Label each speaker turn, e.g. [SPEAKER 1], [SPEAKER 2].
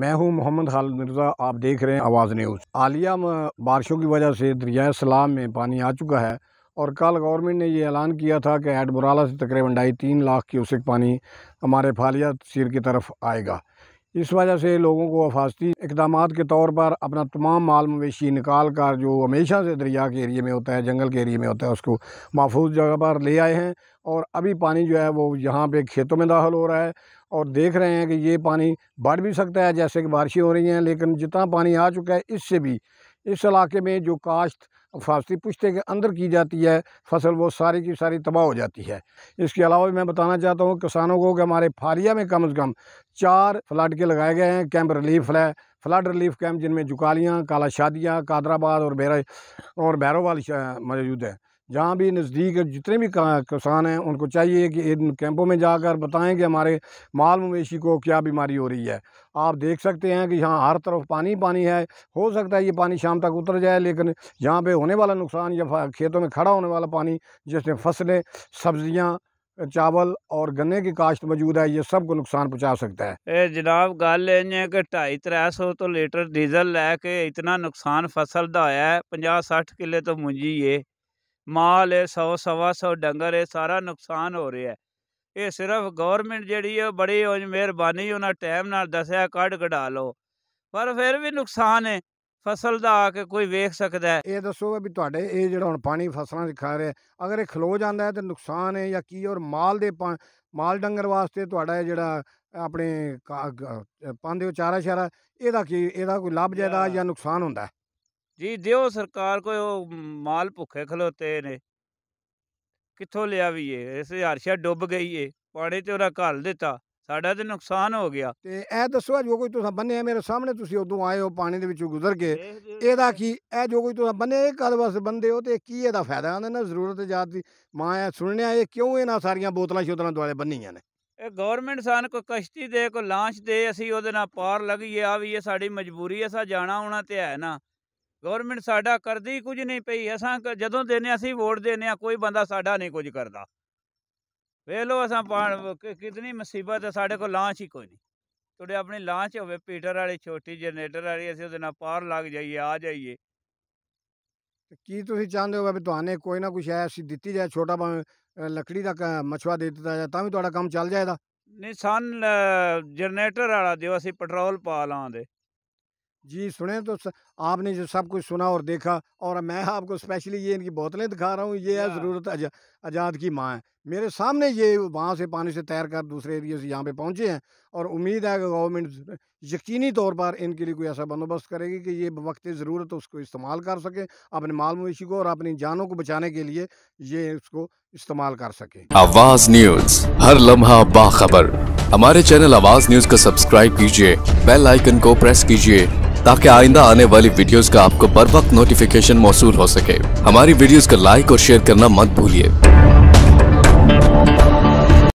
[SPEAKER 1] मैं हूं मोहम्मद खालिद मिर्ज़ा आप देख रहे हैं आवाज़ न्यूज़ हालिया बारिशों की वजह से दरियाए सलाम में पानी आ चुका है और कल गवर्नमेंट ने यह ऐलान किया था कि एड बुराला से तकरीबन ढाई तीन लाख क्यूसिक पानी हमारे फालिया तसीर की तरफ आएगा इस वजह से लोगों को हफाजती इकदाम के तौर पर अपना तमाम माल मवेशी निकाल कर जो हमेशा से दरिया के एरिए में होता है जंगल के एरिए में होता है उसको महफूज जगह पर ले आए हैं और अभी पानी जो है वो यहाँ पे खेतों में दाखिल हो रहा है और देख रहे हैं कि ये पानी बढ़ भी सकता है जैसे कि बारिशें हो रही हैं लेकिन जितना पानी आ चुका है इससे भी इस इलाके में जो काश्त फास्ती पुश्ते के अंदर की जाती है फसल वो सारी की सारी तबाह हो जाती है इसके अलावा भी मैं बताना चाहता हूँ किसानों को कि हमारे फालिया में कम से कम चार फ्लड के लगाए गए हैं कैंप रिलीफ है फ्लड रिलीफ कैंप जिनमें जुकालियाँ काला शादियाँ कादराबाद और बैरा और बैरोवाल मौजूद है जहाँ भी नज़दीक जितने भी किसान हैं उनको चाहिए कि इन कैंपों में जाकर बताएं कि हमारे माल मवेशी को क्या बीमारी हो रही है आप देख सकते हैं कि यहाँ हर तरफ पानी पानी है हो सकता है ये पानी शाम तक उतर जाए लेकिन यहाँ पे होने वाला नुकसान या खेतों में खड़ा होने वाला पानी जिसमें फसलें सब्जियाँ चावल और गन्ने की काश्त मौजूद है ये सब को नुकसान पहुँचा सकता
[SPEAKER 2] है ए जनाब गल कि ढाई त्रै सौ तो लीटर डीजल लैके इतना नुकसान फसल का होया है पाँह सठ किले तो मुंजी है ਮਾਲ ਹੈ 100 ਸਵਾ 100 ਡੰਗਰ ਹੈ ਸਾਰਾ ਨੁਕਸਾਨ ਹੋ ਰਿਹਾ ਇਹ ਸਿਰਫ ਗਵਰਨਮੈਂਟ ਜਿਹੜੀ ਹੈ ਬੜੀ ਉਹ ਮਿਹਰਬਾਨੀ ਉਹਨਾਂ ਟਾਈਮ ਨਾਲ ਦੱਸਿਆ ਕੱਢ ਕਢਾ ਲਓ ਪਰ ਫਿਰ ਵੀ ਨੁਕਸਾਨ ਹੈ ਫਸਲ ਦਾ ਆ ਕੇ ਕੋਈ ਵੇਖ ਸਕਦਾ ਇਹ ਦੱਸੋ
[SPEAKER 1] ਵੀ ਤੁਹਾਡੇ ਇਹ ਜਿਹੜਾ ਹੁਣ ਪਾਣੀ ਫਸਲਾਂ 'ਚ ਖਾ ਰਿਹਾ ਅਗਰ ਇਹ ਖਲੋ ਜਾਂਦਾ ਹੈ ਤੇ ਨੁਕਸਾਨ ਹੈ ਜਾਂ ਕੀ ਔਰ ਮਾਲ ਦੇ ਮਾਲ ਡੰਗਰ ਵਾਸਤੇ ਤੁਹਾਡਾ ਜਿਹੜਾ ਆਪਣੇ ਪਾਉਂਦੇ ਹੋ ਚਾਰਾ ਸ਼ਾਰਾ ਇਹਦਾ ਕੀ ਇਹਦਾ ਕੋਈ ਲਾਭ ਜਾਇਦਾ ਜਾਂ ਨੁਕਸਾਨ ਹੁੰਦਾ
[SPEAKER 2] ਜੀ ਦਿਓ ਸਰਕਾਰ ਕੋ ਉਹ ਮਾਲ ਭੁੱਖੇ ਖਲੋਤੇ ਨੇ ਕਿੱਥੋਂ ਲਿਆ ਵੀ ਇਹ ਇਸ ਹਰਸ਼ਾ ਡੁੱਬ ਗਈ ਏ ਪਾਣੀ ਤੇ ਉਹਦਾ ਘਲ ਦਿੱਤਾ ਸਾਡਾ ਤੇ ਨੁਕਸਾਨ ਹੋ ਗਿਆ
[SPEAKER 1] ਤੇ ਇਹ ਦੱਸੋ ਜੋ ਕੋਈ ਤੁਸੀਂ ਬੰਨਿਆ ਮੇਰੇ ਸਾਹਮਣੇ ਤੁਸੀਂ ਉਦੋਂ ਆਏ ਹੋ ਪਾਣੀ ਦੇ ਵਿੱਚੋਂ ਗੁਜ਼ਰ ਕੇ ਇਹਦਾ ਕੀ ਇਹ ਜੋ ਕੋਈ ਤੁਸੀਂ ਬੰਨਿਆ ਇਹ ਕਦ ਵਾਸਤੇ ਬੰਦੇ ਹੋ ਤੇ ਕੀ ਇਹਦਾ ਫਾਇਦਾ ਆਂਦਾ ਨਾ ਜ਼ਰੂਰਤ ਜਾਤ ਦੀ ਮਾਂ ਆ ਸੁਣਨਿਆ ਇਹ ਕਿਉਂ ਇਹਨਾਂ ਸਾਰੀਆਂ ਬੋਤਲਾਂ ਸ਼ੋਤਲਾਂ ਦੁਆਲੇ ਬੰਨੀਆਂ ਨੇ
[SPEAKER 2] ਇਹ ਗਵਰਨਮੈਂਟ ਸਾਨੂੰ ਕੋ ਕਸ਼ਤੀ ਦੇ ਕੋ ਲਾਂਚ ਦੇ ਅਸੀਂ ਉਹਦੇ ਨਾਲ ਪਾਰ ਲੱਗੀਏ ਆ ਵੀ ਇਹ ਸਾਡੀ ਮਜਬੂਰੀ ਐ ਸਾ ਜਾਣਾ ਹੋਣਾ ਤੇ ਹੈ ਨਾ ਗਵਰਨਮੈਂਟ ਸਾਡਾ ਕਰਦੀ ਕੁਝ ਨਹੀਂ ਪਈ ਅਸਾਂ ਜਦੋਂ ਦੇਨੇ ਅਸੀਂ ਵੋਟ ਦੇਨੇ ਆ ਕੋਈ ਬੰਦਾ ਸਾਡਾ ਨਹੀਂ ਕੁਝ ਕਰਦਾ ਵੇਖ ਲਓ ਅਸਾਂ ਕਿਤਨੀ ਮੁਸੀਬਤ ਹੈ ਸਾਡੇ ਕੋਲ ਲਾਂਚ ਹੀ ਕੋਈ ਨਹੀਂ ਤੁਹਾਡੇ ਆਪਣੀ ਲਾਂਚ ਹੋਵੇ ਪੀਟਰ ਵਾਲੀ ਛੋਟੀ ਜਨਰੇਟਰ ਵਾਲੀ ਅਸੀਂ ਉਹਦੇ ਨਾਲ ਪਾਰ ਲੱਗ ਜਾਈਏ ਆ ਜਾਈਏ
[SPEAKER 1] ਕੀ ਤੁਸੀਂ ਚਾਹੁੰਦੇ ਹੋ ਵੀ ਤੁਹਾਨੂੰ ਕੋਈ ਨਾ ਕੁਝ ਐ ਅਸੀਂ ਦਿੱਤੀ ਜਾਏ ਛੋਟਾ ਭਾਵੇਂ ਲੱਕੜੀ ਦਾ ਮਛਵਾ ਦੇ ਦਿੱਤਾ ਜਾਏ ਤਾਂ ਵੀ ਤੁਹਾਡਾ ਕੰਮ ਚੱਲ ਜਾਏਗਾ
[SPEAKER 2] ਨਹੀਂ ਸਨ ਜਨਰੇਟਰ ਵਾਲਾ ਦਿਓ ਅਸੀਂ ਪੈਟਰੋਲ ਪਾ ਲਾਂਦੇ
[SPEAKER 1] जी सुने तो स, आपने जो सब कुछ सुना और देखा और मैं आपको स्पेशली ये इनकी बोतलें दिखा रहा हूँ ये है ज़रूरत आज़ाद की माँ है मेरे सामने ये वहाँ से पानी से तैर कर दूसरे एरिए से यहाँ पे पहुँचे हैं और उम्मीद है कि गवर्नमेंट यकीनी तौर पर इनके लिए कोई ऐसा बंदोबस्त करेगी कि ये वक्त ज़रूरत उसको इस्तेमाल कर सके अपने माल मवेशी को और अपनी जानों को बचाने के लिए ये उसको इस्तेमाल कर सके आवाज़ न्यूज़ हर लम्हा बाखबर हमारे चैनल आवाज़ न्यूज़ को सब्सक्राइब कीजिए बेल आइकन को प्रेस कीजिए ताकि आइंदा आने वाली वीडियोस का आपको बर वक्त नोटिफिकेशन मौसू हो
[SPEAKER 2] सके हमारी वीडियोस का लाइक और शेयर करना मत भूलिए